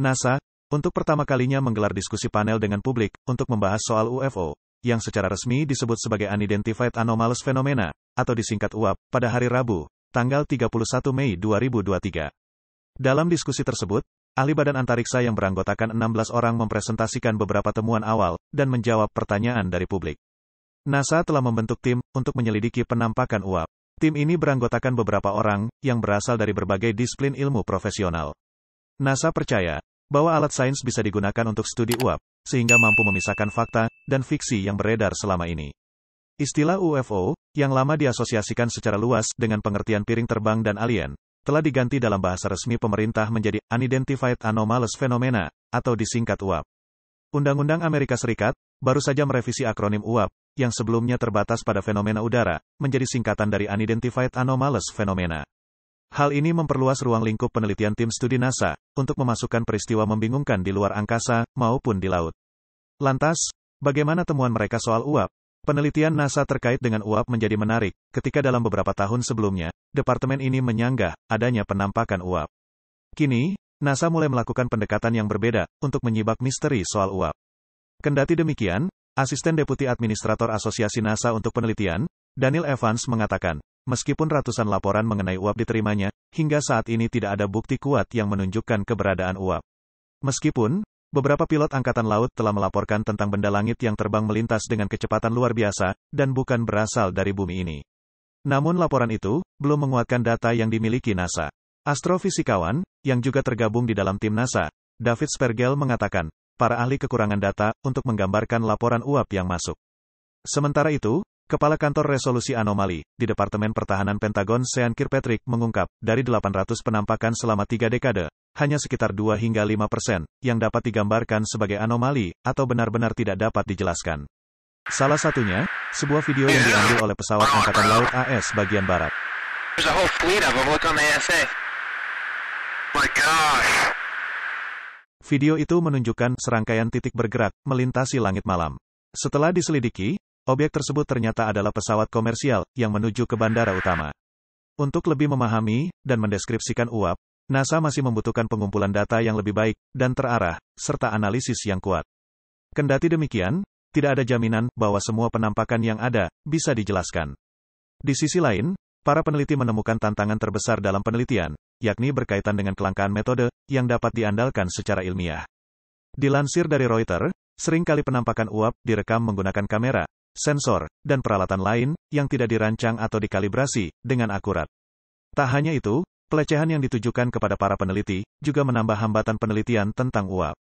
NASA, untuk pertama kalinya menggelar diskusi panel dengan publik untuk membahas soal UFO, yang secara resmi disebut sebagai Unidentified Anomalous Phenomena, atau disingkat UAP, pada hari Rabu, tanggal 31 Mei 2023. Dalam diskusi tersebut, ahli badan antariksa yang beranggotakan 16 orang mempresentasikan beberapa temuan awal dan menjawab pertanyaan dari publik. NASA telah membentuk tim untuk menyelidiki penampakan UAP. Tim ini beranggotakan beberapa orang yang berasal dari berbagai disiplin ilmu profesional. NASA percaya bahwa alat sains bisa digunakan untuk studi uap, sehingga mampu memisahkan fakta dan fiksi yang beredar selama ini. Istilah UFO, yang lama diasosiasikan secara luas dengan pengertian piring terbang dan alien, telah diganti dalam bahasa resmi pemerintah menjadi Unidentified Anomalous Phenomena, atau disingkat UAP. Undang-Undang Amerika Serikat baru saja merevisi akronim UAP, yang sebelumnya terbatas pada fenomena udara, menjadi singkatan dari Unidentified Anomalous Phenomena. Hal ini memperluas ruang lingkup penelitian tim studi NASA untuk memasukkan peristiwa membingungkan di luar angkasa maupun di laut. Lantas, bagaimana temuan mereka soal uap? Penelitian NASA terkait dengan uap menjadi menarik ketika dalam beberapa tahun sebelumnya, departemen ini menyanggah adanya penampakan uap. Kini, NASA mulai melakukan pendekatan yang berbeda untuk menyibak misteri soal uap. Kendati demikian, Asisten Deputi Administrator Asosiasi NASA untuk Penelitian, Daniel Evans mengatakan, Meskipun ratusan laporan mengenai uap diterimanya, hingga saat ini tidak ada bukti kuat yang menunjukkan keberadaan uap. Meskipun, beberapa pilot Angkatan Laut telah melaporkan tentang benda langit yang terbang melintas dengan kecepatan luar biasa, dan bukan berasal dari bumi ini. Namun laporan itu, belum menguatkan data yang dimiliki NASA. Astrofisikawan, yang juga tergabung di dalam tim NASA, David Spergel mengatakan, para ahli kekurangan data, untuk menggambarkan laporan uap yang masuk. Sementara itu, Kepala Kantor Resolusi Anomali, di Departemen Pertahanan Pentagon Sean Kirkpatrick mengungkap, dari 800 penampakan selama tiga dekade, hanya sekitar 2 hingga 5 persen, yang dapat digambarkan sebagai anomali, atau benar-benar tidak dapat dijelaskan. Salah satunya, sebuah video yang diambil oleh pesawat Angkatan Laut AS bagian barat. Video itu menunjukkan serangkaian titik bergerak melintasi langit malam. Setelah diselidiki, Objek tersebut ternyata adalah pesawat komersial yang menuju ke bandara utama. Untuk lebih memahami dan mendeskripsikan uap, NASA masih membutuhkan pengumpulan data yang lebih baik dan terarah, serta analisis yang kuat. Kendati demikian, tidak ada jaminan bahwa semua penampakan yang ada bisa dijelaskan. Di sisi lain, para peneliti menemukan tantangan terbesar dalam penelitian, yakni berkaitan dengan kelangkaan metode yang dapat diandalkan secara ilmiah. Dilansir dari Reuters, seringkali penampakan uap direkam menggunakan kamera, sensor, dan peralatan lain, yang tidak dirancang atau dikalibrasi, dengan akurat. Tak hanya itu, pelecehan yang ditujukan kepada para peneliti, juga menambah hambatan penelitian tentang uap.